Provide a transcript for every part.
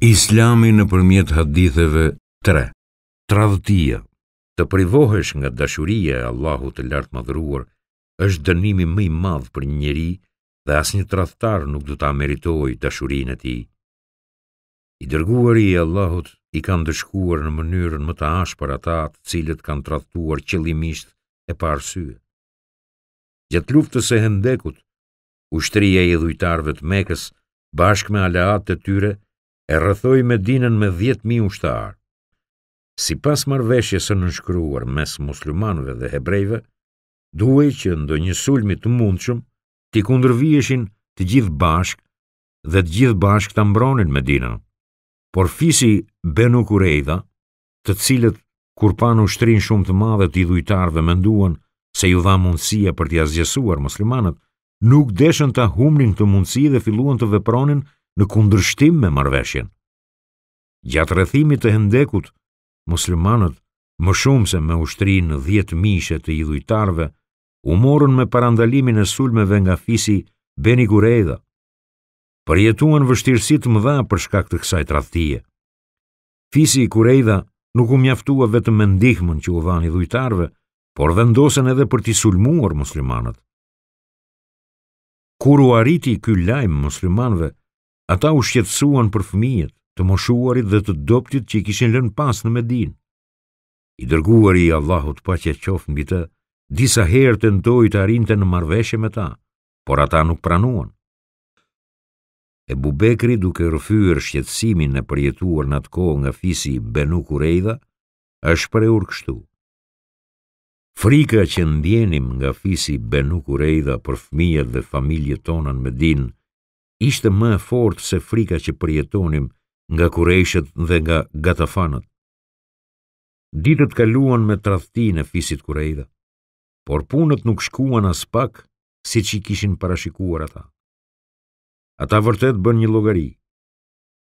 Islami në përmjet haditheve 3. Tradhtia Të privohesh nga dashuria e Allahu të lartë madhruar është dënimi mëj madh për njëri dhe as një tradhtar nuk du ta meritoj dashurin e ti. I dërguari i Allahut i kanë dëshkuar në mënyrën më të ashë për ata të cilët kanë tradhtuar qëlimisht e pa arsye. Gjatë luftës e hendekut, ushtria i dhujtarve të mekës bashkë me aleat të tyre e rrëthoj me dinën me 10.000 ushtarë. Si pas marveshje së nënshkruar mes muslimanve dhe hebrejve, duhe që ndo një sulmi të mundshëm t'i kundrëvieshin të gjithë bashk dhe të gjithë bashk të mbronin me dinën. Por fisi Benu Kurejda, të cilët kur panu shtrin shumë të madhe t'i dhujtarve menduan se ju dha mundësia për t'i azjesuar muslimanët, nuk deshen t'a humnin të mundësi dhe filluan të vepronin në kundërshtim me marveshjen. Gjatë rëthimit të hendekut, muslimanët, më shumë se me ushtrinë dhjetë mishë të idhujtarve, u morën me parandalimin e sulmeve nga fisi Beni Gurejda. Përjetuan vështirësit më dha për shkak të kësaj të rathtije. Fisi i Kurejda nuk u mjaftua vetëm me ndihmën që u dhani idhujtarve, por vendosen edhe për t'i sulmuar muslimanët. Kur u arriti ky lajm muslimanëve, Ata u shqetsuan për fëmijët, të moshuarit dhe të doptit që i kishin lën pas në Medin. I dërguar i Allahut pa që e qofën bitë, disa herë të ndoj të arinte në marveshe me ta, por ata nuk pranuan. E bubekri duke rëfyër shqetsimin e përjetuar në atë kohë nga fisi Benu Kurejda, është për e urë kështu. Frika që ndjenim nga fisi Benu Kurejda për fëmijët dhe familje tonën Medin, në ishte më e se frika që përjetonim nga kurejshet dhe nga gatafanët. Ditët kaluan me trathti në fisit kurejda, por punët nuk shkuan as pak si që i kishin parashikuar ata. Ata vërtet bën një logari,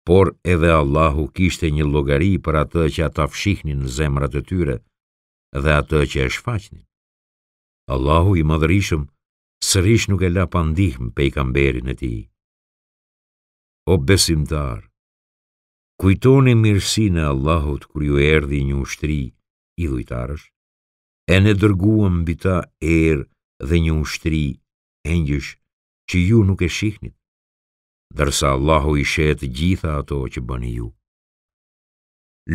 por edhe Allahu kishte një logari për atë që ata fshihnin në zemrat e tyre dhe atë që e shfaqnin. Allahu i madhërishëm sërish nuk e la pandihm pe i kamberin e ti o besimtar, kujtoni mirësi në Allahot kër ju erdi një ushtri, i dhujtarës, e në dërguëm bita erë dhe një ushtri, e njësh që ju nuk e shihnit, dërsa Allahu i shetë gjitha ato që bëni ju.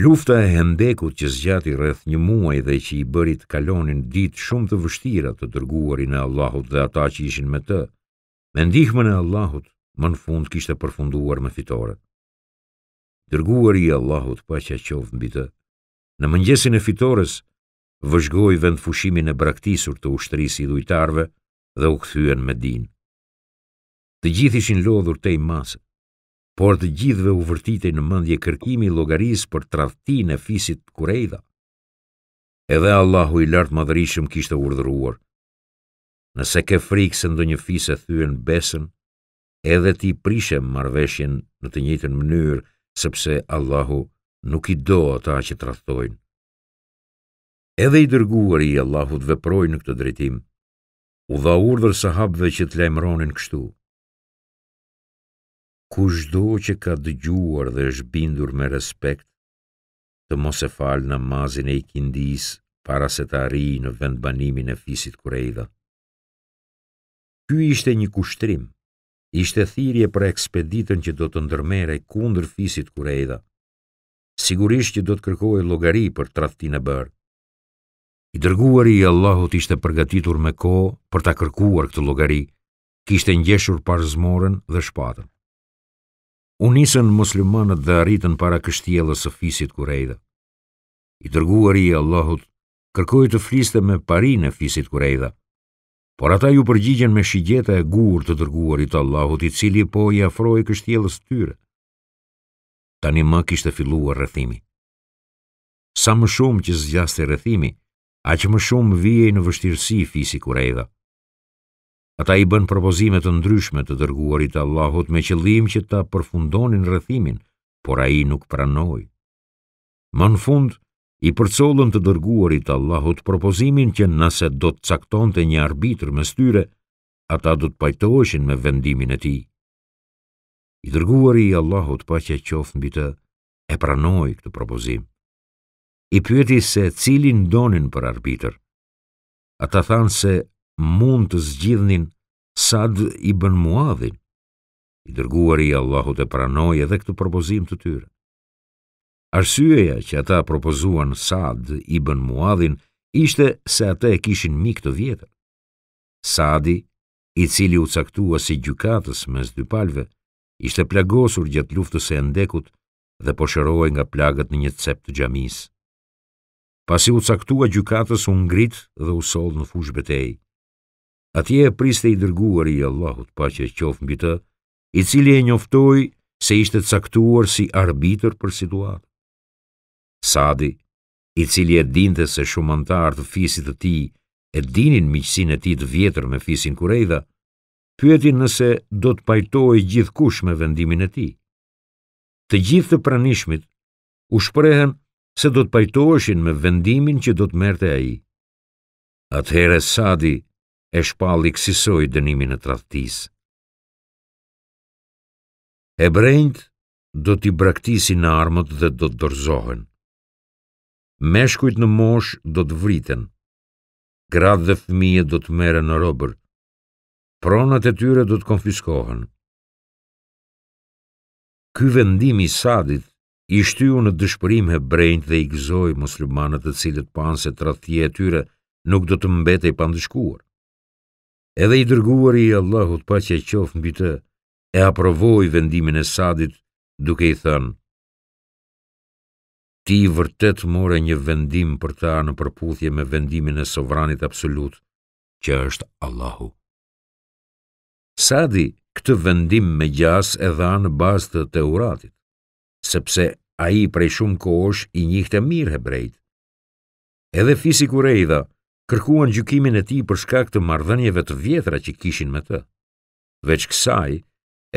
Lufta e hendekut që zgjati rreth një muaj dhe që i bërit kalonin ditë shumë të vështira të dërguarin e Allahut dhe ata që ishin me të, me ndihme në Allahut më në fund kishte përfunduar me fitore. Dërguar i Allahut pa që a qovë mbi të, në mëngjesin e fitores, vëzhgoj vend fushimin e braktisur të ushtëris i dujtarve dhe u këthyen me din. Të gjithë ishin lodhur te i masë, por të gjithëve u vërtite në mëndje kërkimi logaris për trafti në fisit kurejda. Edhe Allahu i lartë madhërishëm kishte urdhëruar. Nëse ke frikë se ndonjë një fisë e thyen besën, edhe ti prishem marveshjen në të njëtën mënyrë, sepse Allahu nuk i do ata që të rathtojnë. Edhe i dërguar i Allahu të veproj në këtë drejtim, u dha urdhër sahabëve që të lejmëronin kështu. Kushdo që ka dëgjuar dhe është bindur me respekt, të mos e falë namazin e i kindis para se të arri në vend banimin e fisit kurejda. Ky ishte një kushtrim, ishte thirje për ekspeditën që do të ndërmere kundër fisit kurejda. Sigurisht që do të kërkoj logari për traftin e bërë. I dërguar i Allahut ishte përgatitur me ko për ta kërkuar këtë logari, kishte njeshur parëzmorën dhe shpatën. Unisen muslimanët dhe arritën para kështjelës së fisit kurejda. I dërguar i Allahut kërkoj të fliste me parin e fisit kurejda. Por ata ju përgjigjen me shigjeta e gurë të dërguarit Allahut, i cili po i afroi kështjellës tyre. Tani më kishte filluar rrethimi. Sa më shumë që zgjaste rrethimi, aq më shumë vijej në vështirësi fisi Kurajda. Ata i bën propozime të ndryshme të dërguarit të Allahut me qëllim që ta përfundonin rrethimin, por ai nuk pranoi. Më në fund, i përcollën të dërguarit Allahut propozimin që nëse do të cakton të një arbitr me styre, ata do të pajtoheshin me vendimin e ti. I dërguari i Allahut pa që qofën bitë e pranoj këtë propozim. I pyeti se cilin donin për arbitr. Ata thanë se mund të zgjidhnin sad i bën muadhin. I dërguari i Allahut e pranoj edhe këtë propozim të tyre. Arsyeja që ata propozuan Sad i bën muadhin ishte se ata e kishin mik të vjetër. Sadi, i cili u caktua si gjukatës mes dy palve, ishte plagosur gjatë luftës e ndekut dhe posheroj nga plagët në një cep të gjamis. Pasi u caktua gjukatës unë ngrit dhe u sol në fush betej. Atje e priste i dërguar i Allahut pa që e qofë mbi të, i cili e njoftoj se ishte caktuar si arbitër për situatë. Sadi, i cili e dinte se shumëntar të fisit të ti e dinin miqësinë e ti të vjetër me fisin kurejda, pyetin nëse do të pajtoj gjithkush me vendimin e ti. Të gjithë të pranishmit u shprehen se do të pajtoheshin me vendimin që do të merte ai. i. Atëhere Sadi e shpalli kësisoj dënimin e trahtis. E do t'i braktisin armët dhe do të dorzohen meshkujt në mosh do të vriten, gratë dhe fëmije do të mere në robër, pronat e tyre do të konfiskohen. Ky vendim i sadit i shtyu në dëshpërim e dhe i gëzoj muslimanët të cilët panse se trathje e tyre nuk do të mbete i pandëshkuar. Edhe i dërguar i Allahut pa që e mbi të, e aprovoj vendimin e sadit duke i thënë, ti vërtet more një vendim për ta në përputhje me vendimin e sovranit absolut, që është Allahu. Sadi këtë vendim me gjas e dha në bazë të të uratit, sepse a i prej shumë kohësh i njihte mirë hebrejt. Edhe fisiku rejda kërkuan gjukimin e ti për shkak të mardhënjeve të vjetra që kishin me të. Veç kësaj,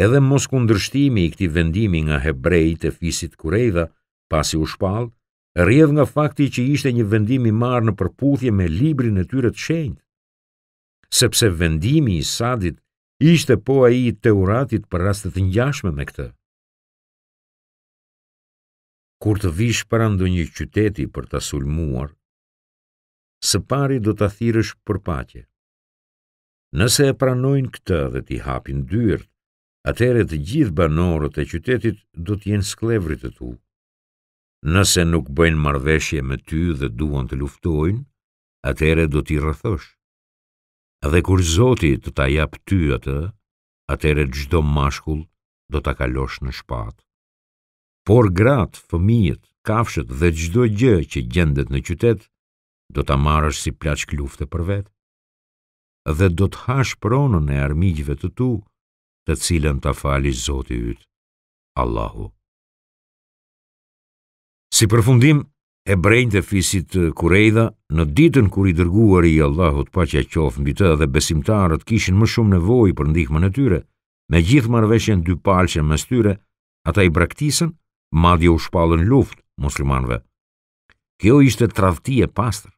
edhe mos kundrështimi i këti vendimi nga hebrejt e fisit kurejda, pasi u shpall, rrjedh nga fakti që ishte një vendim i marrë në përputhje me librin e tyre të shenjtë. Sepse vendimi i Sadit ishte po ai i Teuratit për raste të ngjashme me këtë. Kur të vish para ndonjë qyteti për ta sulmuar, së pari do ta thirrësh paqe. Nëse e pranojnë këtë dhe ti hapin dyert, atëherë të gjithë banorët e qytetit do të jenë sklevrit të tu. Nëse nuk bëjnë marveshje me ty dhe duon të luftojnë, atere do t'i rëthosh. Dhe kur zoti të ta japë ty atë, atere gjdo mashkull do t'a kalosh në shpat. Por gratë, fëmijët, kafshët dhe gjdo gjë që gjendet në qytet, do t'a marësh si plaqk lufte për vetë. Dhe do t'hash pronën e armijgjve të tu, të cilën t'a fali zoti ytë, Allahu. Si përfundim, e brejnë të fisit kurejda, në ditën kur i dërguar i Allahut pa që e qofë mbi të dhe besimtarët kishin më shumë nevoj për ndihmën e tyre, me gjithë marveshen dy palqen më styre, ata i braktisën, madhja u shpallën luft, muslimanve. Kjo ishte trafti e pastër,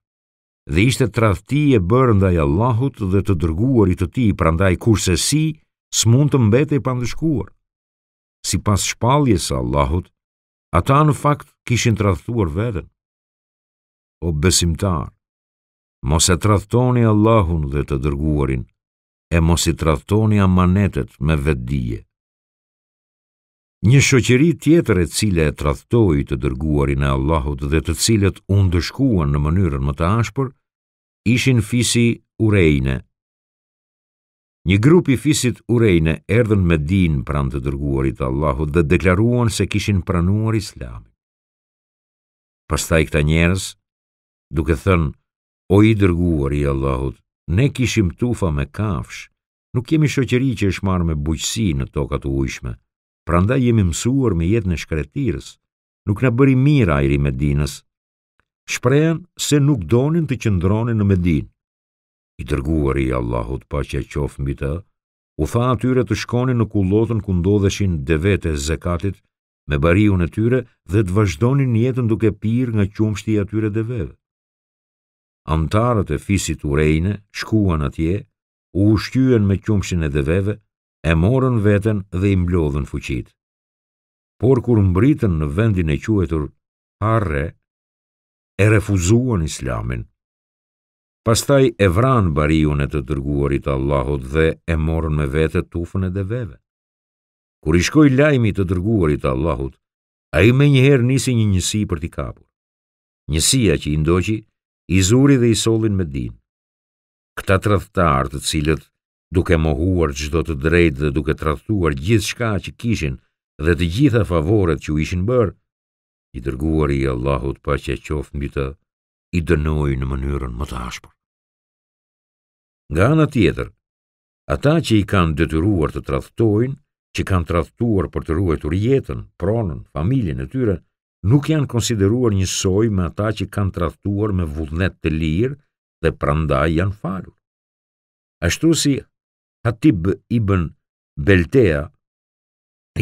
dhe ishte trafti e ndaj Allahut dhe të dërguar i të ti, prandaj kurse si, s'mund të mbete i pandëshkuar. Si pas shpalljes Allahut, ata në fakt kishin të rathuar vetën. O besimtar, mos e trathtoni Allahun dhe të dërguarin, e mos i trathtoni amanetet me vetdije. Një shoqëri tjetër e cile e trathtoi të dërguarin e Allahut dhe të cilët u ndëshkuan në mënyrën më të ashpër, ishin fisi Urejne. Një grup i fisit Urejne erdhën me din pranë të dërguarit Allahut dhe deklaruan se kishin pranuar Islamin pastaj këta njerës, duke thënë, o i dërguar i Allahut, ne kishim tufa me kafsh, nuk kemi shoqeri që është marrë me buqësi në tokat u ujshme, pra nda jemi mësuar me jetë në shkretirës, nuk në bëri mirë ajri Medinës, shprejen se nuk donin të qëndronin në Medinë. I dërguar i Allahut pa që e qofë mbi të, u tha atyre të shkonin në kullotën ku ndodheshin devete zekatit, me bariu në tyre dhe të vazhdonin jetën duke pirë nga qumshti i atyre deveve. Amtarët e fisit rejne shkuan atje, u ushtyen me qumshin e deveve, e morën veten dhe i mblodhën fuqit. Por kur mbritën në vendin e quetur Harre, e refuzuan islamin. Pastaj e vranë bariun e të dërguarit Allahut dhe e morën me vete tufën e deveve. Kur i shkoj lajmi të dërguarit Allahut, a i me njëherë nisi një njësi për t'i kapur. Njësia që i ndoqi, i zuri dhe i solin me din. Këta trathtarë të cilët, duke mohuar gjdo të drejt dhe duke trathtuar gjithë shka që kishin dhe të gjitha favoret që u ishin bërë, i dërguar i Allahut pa që qofë mbi të i dënoj në mënyrën më të ashpër. Nga anë tjetër, ata që i kanë detyruar të trathtojnë, që kanë tradhtuar për të ruetur jetën, pronën, familjen e tyre, nuk janë konsideruar njësoj me ata që kanë tradhtuar me vullnet të lirë dhe prandaj janë falur. Ashtu si Hatib ibn Beltea,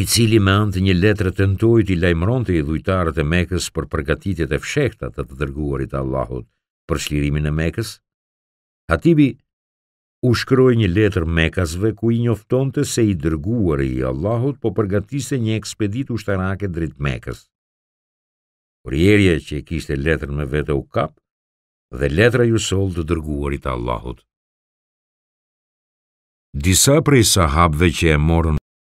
i cili me antë një letrë të ndoj i lajmëron të i dhujtarët e mekës për përgatitjet e fshekta të të dërguarit Allahut për shlirimin e mekës, Hatibi, u shkroi një letër Mekasve ku i njoftonte se i dërguar i Allahut po përgatiste një ekspedit ushtarake drejt Mekës. Kurieri që e kishte letrën me vete u kap dhe letra ju sol të dërguarit Allahut. Disa prej sahabve që e morën